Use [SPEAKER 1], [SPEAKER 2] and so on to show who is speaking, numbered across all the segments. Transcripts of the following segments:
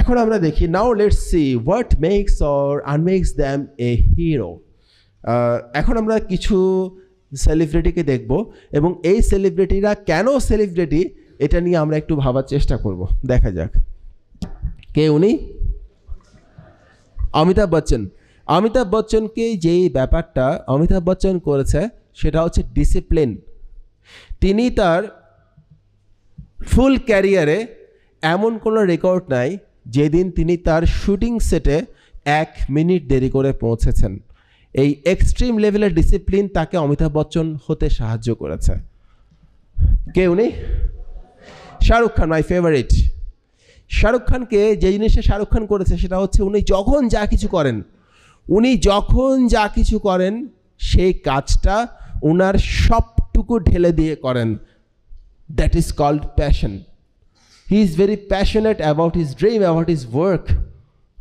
[SPEAKER 1] এখন আমরা দেখি now let's see what makes or unmakes them a hero এখন আমরা কিছু সেলিব্রিটিকে দেখব এবং এই সেলিব্রিটিরা কেন সেলিব্রিটি এটা নিয়ে আমরা একটু ভাবার চেষ্টা করব দেখা যাক কে উনি অমিতাভ বচ্চন অমিতাভ বচ্চনকে যেই ব্যাপারটা অমিতাভ বচ্চন করেছে সেটা হচ্ছে ডিসিপ্লিন তিনি তার ফুল ক্যারিয়ারে এমন কোনো রেকর্ড নাই যেদিন তিনি তার শুটিং সেটে এক মিনিট দেরি করে পৌঁছেছেন এই এক্সট্রিম লেভেলের ডিসিপ্লিন তাকে অমিতাভ বচ্চন হতে সাহায্য করেছে কে উনি শাহরুখ খান মাই ফেভারিট শাহরুখ খানকে যে জিনিসে শাহরুখ খান করেছে সেটা হচ্ছে উনি যখন যা কিছু করেন উনি যখন যা কিছু করেন সেই কাজটা ওনার সবটুকু ঢেলে দিয়ে করেন that is called passion he is very passionate about his dream about his work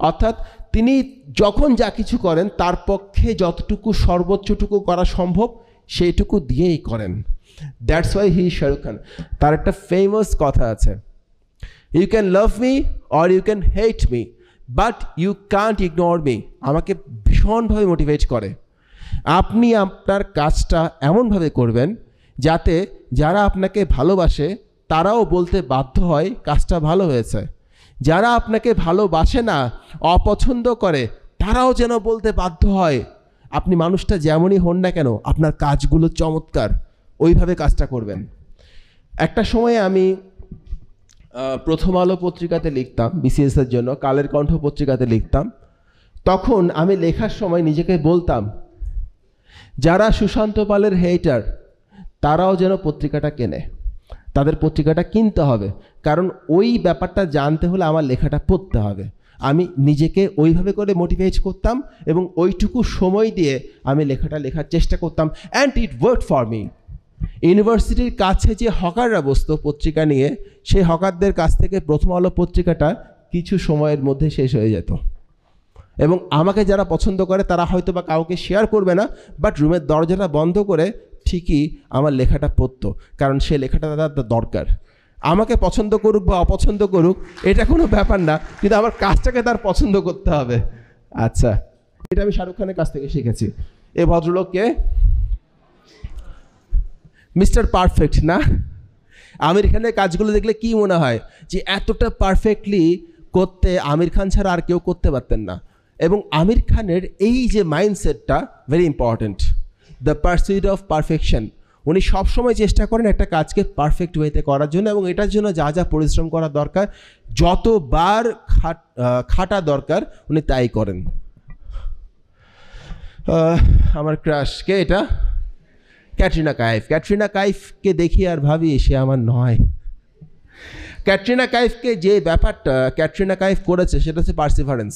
[SPEAKER 1] অর্থাৎ তিনি যখন যা কিছু করেন তার পক্ষে যতটুকু সর্বোচ্চটুকু করা সম্ভব সেইটুকু দিয়েই করেন that's why he Shah Rukh Khan তার একটা ফেমাস কথা আছে you can love me or you can hate me but you can't ignore me আমাকে ভীষণভাবে মোটিভেট করে আপনি আপনার কাজটা এমনভাবে করবেন যাতে যারা আপনাকে ভালোবাসে তারাও বলতে বাধ্য হয় কাজটা ভালো হয়েছে যারা আপনাকে ভালোবাসে না অপছন্দ করে তারাও যেন বলতে বাধ্য হয় আপনি মানুষটা যেমনই হন না কেন আপনার কাজগুলো চমৎকার ওইভাবে কাজটা করবেন একটা সময়ে আমি প্রথম আলো পত্রিকাতে লিখতাম বিসিএসের জন্য কালের কণ্ঠ পত্রিকাতে লিখতাম তখন আমি লেখার সময় নিজেকে বলতাম যারা সুশান্ত পালের হেইটার তারাও যেন পত্রিকাটা কেনে তাদের পত্রিকাটা কিনতে হবে কারণ ওই ব্যাপারটা জানতে হলে আমার লেখাটা পড়তে হবে আমি নিজেকে ওইভাবে করে মোটিভেট করতাম এবং ওইটুকু সময় দিয়ে আমি লেখাটা লেখার চেষ্টা করতাম and it work for me ইউনিভার্সিটির কাছে যে হকাররা বসত পত্রিকা নিয়ে সেই হকারদের কাছ থেকে প্রথম আলো পত্রিকাটা কিছু সময়ের মধ্যে শেষ হয়ে যেত এবং আমাকে যারা পছন্দ করে তারা হয়তো বা কাউকে শেয়ার করবে না বাট রুমের দরজাটা বন্ধ করে ঠিকই আমার লেখাটা পড়তো কারণ সে লেখাটা তার দরকার আমাকে পছন্দ করুক বা অপছন্দ করুক এটা কোনো ব্যাপার না কিন্তু আমার কাজটাকে তার পছন্দ করতে হবে আচ্ছা এটা আমি শাহরুখ খানের কাছ থেকে শিখেছি এ ভদ্রলোককে মিস্টার পারফেক্ট না আমির খানের কাজগুলো দেখলে কি মনে হয় যে এতটা পারফেক্টলি করতে আমির খান ছাড়া আর কেউ করতে পারতেন না এবং আমির খানের এই যে মাইন্ডসেটটা very important the pursuit of perfection উনি সবসময় চেষ্টা করেন একটা কাজকে পারফেক্ট ওয়েতে করার জন্য এবং এটার জন্য যা যা পরিশ্রম করা দরকার যতবার খাট খাটা দরকার উনি তাই করেন আমার ক্রাশ কে এটা ক্যাটরিনা কাইফ ক্যাটরিনা কাইফকে দেখি আর ভাবি সে আমার নয় ক্যাটরিনা কাইফকে যে ব্যাপারটা ক্যাটরিনা কাইফ করেছে সেটা হচ্ছে পার্সিভারেন্স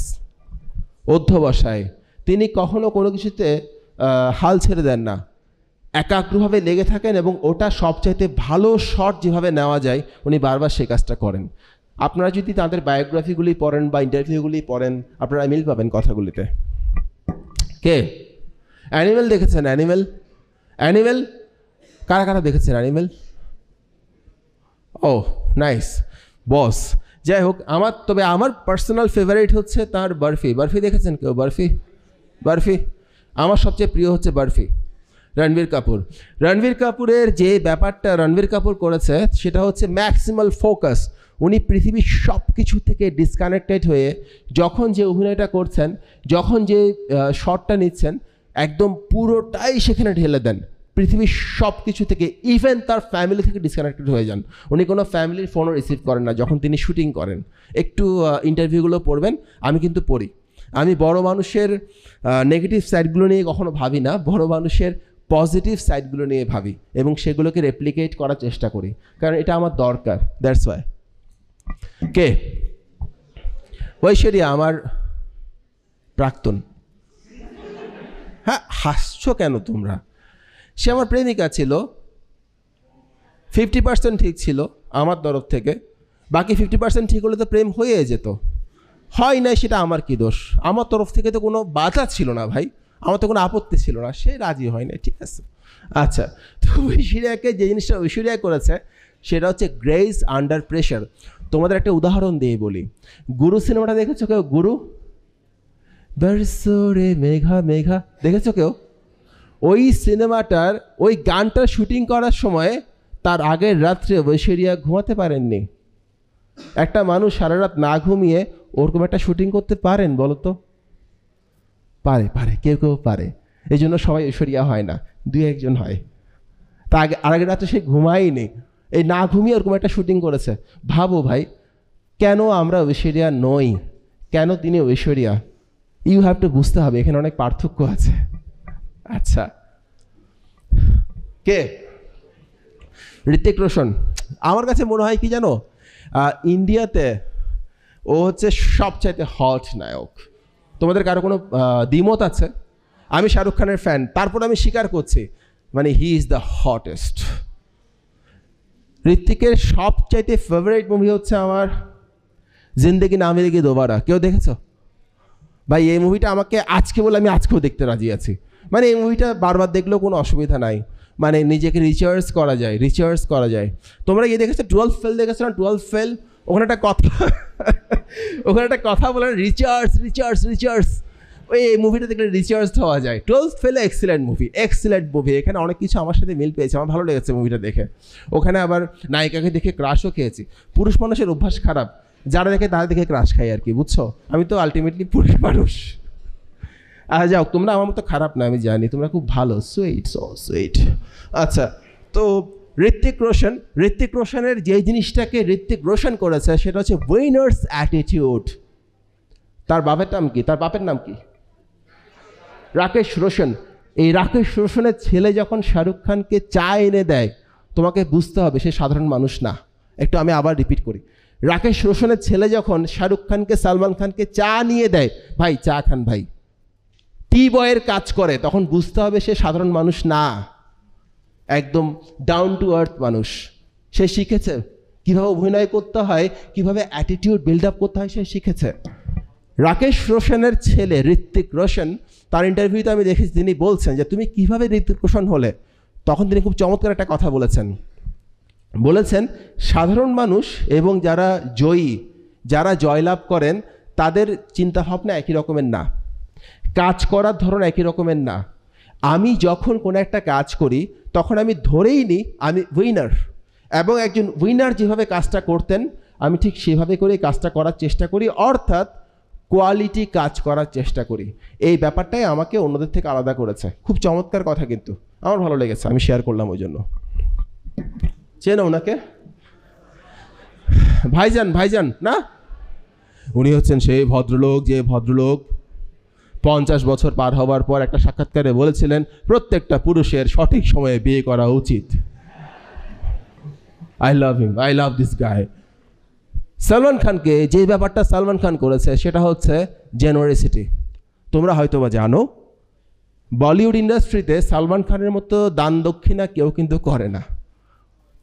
[SPEAKER 1] অধ্যবসায় তিনি কখনো কোনো কিছুতে হাল ছেড়ে দেন না একাগ্রভাবে লেগে থাকেন এবং ওটা সবচাইতে ভালো শট যেভাবে নেওয়া যায় উনি বারবার সেই কাজটা করেন আপনারা যদি তাদের বায়োগ্রাফিগুলি পড়েন বা ইন্টারভিউগুলি পড়েন আপনারা মিল পাবেন কথাগুলিতে কে অ্যানিমেল দেখেছেন অ্যানিমেল অ্যানিমেল কারা কারা দেখেছেন অ্যানিমেল ও নাইস বস যাই হোক আমার তবে আমার পার্সোনাল ফেভারিট হচ্ছে তার বরফি বরফি দেখেছেন কেউ বরফি বরফি আমার সবচেয়ে প্রিয় হচ্ছে বার্ফি রণবীর কাপুর রণবীর কাপুরের যে ব্যাপারটা রণবীর কাপুর করেছে সেটা হচ্ছে ম্যাক্সিমাল ফোকাস উনি পৃথিবীর সব কিছু থেকে ডিসকানেক্টেড হয়ে যখন যে অভিনয়টা করছেন যখন যে শটটা নিচ্ছেন একদম পুরোটাই সেখানে ঢেলে দেন পৃথিবীর সব কিছু থেকে ইভেন তার ফ্যামিলি থেকে ডিসকানেক্টেড হয়ে যান উনি কোনো ফ্যামিলির ফোনও রিসিভ করেন না যখন তিনি শুটিং করেন একটু ইন্টারভিউগুলো পড়বেন আমি কিন্তু পড়ি আমি বড় মানুষের নেগেটিভ সাইডগুলো নিয়ে কখনো ভাবি না বড় মানুষের পজিটিভ সাইডগুলো নিয়ে ভাবি এবং সেগুলোকে রেপ্লিকেট করার চেষ্টা করি কারণ এটা আমার দরকার দ্যাটস ওয়াই কে ঐশ্বরিয়া আমার প্রাক্তন হ্যাঁ হাসছো কেন তোমরা সে আমার প্রেমিকা ছিল ফিফটি পার্সেন্ট ঠিক ছিল আমার তরফ থেকে বাকি ফিফটি পার্সেন্ট ঠিক হলে তো প্রেম হয়ে যেত হয় নাই সেটা আমার কি দোষ আমার তরফ থেকে তো কোনো বাধা ছিল না ভাই আমার তো কোনো আপত্তি ছিল না সে রাজি হয় নাই ঠিক আছে আচ্ছা তো ঐশ্বরিয়াকে যে জিনিসটা ঐশ্বরিয়া করেছে সেটা হচ্ছে গ্রেস আন্ডার প্রেশার তোমাদের একটা উদাহরণ দিয়ে বলি গুরু সিনেমাটা দেখেছো কেউ গুরু রে মেঘা মেঘা দেখেছো কেউ ওই সিনেমাটার ওই গানটার শুটিং করার সময় তার আগের রাত্রে ঐশ্বরিয়া ঘুমাতে পারেননি একটা মানুষ সারা রাত না ঘুমিয়ে ওরকম একটা শুটিং করতে পারেন বলো তো পারে পারে কেউ কেউ পারে এই জন্য সবাই ঐশ্বরিয়া হয় না দুই একজন হয় তা আগে আর আগে রাতে সে ঘুমায়নি এই না ঘুমিয়ে ওরকম একটা শুটিং করেছে ভাবো ভাই কেন আমরা ঐশ্বরিয়া নই কেন তিনি ঐশ্বরিয়া ইউ হ্যাভ টু বুঝতে হবে এখানে অনেক পার্থক্য আছে আচ্ছা কে ঋতিক রোশন আমার কাছে মনে হয় কি জানো ইন্ডিয়াতে ও হচ্ছে সবচাইতে হট নায়ক তোমাদের কারো কোনো দ্বিমত আছে আমি শাহরুখ খানের ফ্যান তারপর আমি স্বীকার করছি মানে হি ইজ দ্য হটেস্ট ঋত্বিকের সবচাইতে ফেভারিট মুভি হচ্ছে আমার জিন্দেগি না গিয়ে দোবারা কেউ দেখেছ ভাই এই মুভিটা আমাকে আজকে বলে আমি আজকেও দেখতে রাজি আছি মানে এই মুভিটা বারবার দেখলেও কোনো অসুবিধা নাই মানে নিজেকে রিচার্জ করা যায় রিচার্জ করা যায় তোমরা গিয়ে দেখেছো টুয়েলভ ফেল দেখেছো না টুয়েলভ ফেল ওখানে একটা কথা ওখানে একটা কথা বলেন রিচার্স রিচার্স রিচার্জ ওই এই মুভিটা দেখলে রিচার্জ হওয়া যায় টুয়েলভ ফেলে এক্সিলেন্ট মুভি এক্সিলেন্ট মুভি এখানে অনেক কিছু আমার সাথে মিল পেয়েছে আমার ভালো লেগেছে মুভিটা দেখে ওখানে আবার নায়িকাকে দেখে ক্রাশও খেয়েছি পুরুষ মানুষের অভ্যাস খারাপ যারা দেখে তারা দেখে ক্রাশ খাই আর কি বুঝছো আমি তো আলটিমেটলি পুরুষ মানুষ আর যাও তোমরা আমার মতো খারাপ না আমি জানি তোমরা খুব ভালো সুইট সো সুইট আচ্ছা তো ঋত্বিক রোশন ঋত্বিক রোশনের যে জিনিসটাকে ঋত্বিক রোশন করেছে সেটা হচ্ছে উইনার্স অ্যাটিটিউড তার বাপের নাম কি তার বাপের নাম কি রাকেশ রোশন এই রাকেশ রোশনের ছেলে যখন শাহরুখ খানকে চা এনে দেয় তোমাকে বুঝতে হবে সে সাধারণ মানুষ না একটু আমি আবার রিপিট করি রাকেশ রোশনের ছেলে যখন শাহরুখ খানকে সালমান খানকে চা নিয়ে দেয় ভাই চা খান ভাই টি বয়ের কাজ করে তখন বুঝতে হবে সে সাধারণ মানুষ না একদম ডাউন টু আর্থ মানুষ সে শিখেছে কীভাবে অভিনয় করতে হয় কীভাবে অ্যাটিটিউড বিল্ড আপ করতে হয় সে শিখেছে রাকেশ রোশনের ছেলে ঋত্বিক রোশন তার ইন্টারভিউতে আমি দেখেছি তিনি বলছেন যে তুমি কিভাবে ঋত্বিক রোশন হলে তখন তিনি খুব চমৎকার একটা কথা বলেছেন বলেছেন সাধারণ মানুষ এবং যারা জয়ী যারা জয়লাভ করেন তাদের চিন্তাভাবনা একই রকমের না কাজ করার ধরন একই রকমের না আমি যখন কোনো একটা কাজ করি তখন আমি ধরেই নিই আমি উইনার এবং একজন উইনার যেভাবে কাজটা করতেন আমি ঠিক সেভাবে করে কাজটা করার চেষ্টা করি অর্থাৎ কোয়ালিটি কাজ করার চেষ্টা করি এই ব্যাপারটাই আমাকে অন্যদের থেকে আলাদা করেছে খুব চমৎকার কথা কিন্তু আমার ভালো লেগেছে আমি শেয়ার করলাম ওই জন্য চেন ওনাকে ভাইজান ভাইজান না উনি হচ্ছেন সেই ভদ্রলোক যে ভদ্রলোক পঞ্চাশ বছর পার হওয়ার পর একটা সাক্ষাৎকারে বলেছিলেন প্রত্যেকটা পুরুষের সঠিক সময়ে বিয়ে করা উচিত I love him I love this guy Salman খানকে যে ব্যাপারটা সালমান খান করেছে সেটা হচ্ছে জেনারেসিটি তোমরা হয়তো বা জানো বলিউড ইন্ডাস্ট্রিতে সালমান খানের মতো দান দক্ষিণা কেউ কিন্তু করে না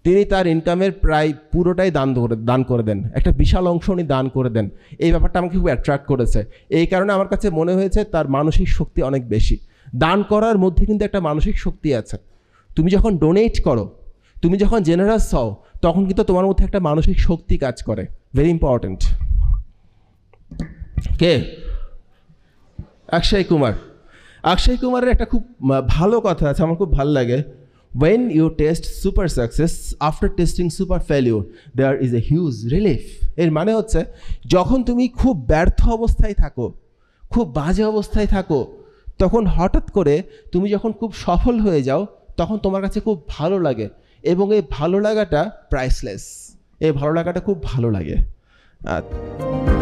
[SPEAKER 1] তিনি তার ইনকামের প্রায় পুরোটাই দান করে দান করে দেন একটা বিশাল অংশ উনি দান করে দেন এই ব্যাপারটা আমাকে খুব অ্যাট্রাক্ট করেছে এই কারণে আমার কাছে মনে হয়েছে তার মানসিক শক্তি অনেক বেশি দান করার মধ্যে কিন্তু একটা মানসিক শক্তি আছে তুমি যখন ডোনেট করো তুমি যখন জেনারাস হও তখন কিন্তু তোমার মধ্যে একটা মানসিক শক্তি কাজ করে ভেরি ইম্পর্ট্যান্ট কে অক্ষয় কুমার অক্ষয় কুমারের একটা খুব ভালো কথা আছে আমার খুব ভালো লাগে when you test super success after testing super failure there is a huge relief এর মানে হচ্ছে যখন তুমি খুব ব্যর্থ অবস্থায় থাকো খুব বাজে অবস্থায় থাকো তখন হঠাৎ করে তুমি যখন খুব সফল হয়ে যাও তখন তোমার কাছে খুব ভালো লাগে এবং এই ভালো লাগাটা প্রাইসলেস এই ভালো লাগাটা খুব ভালো লাগে আর আচ্ছা।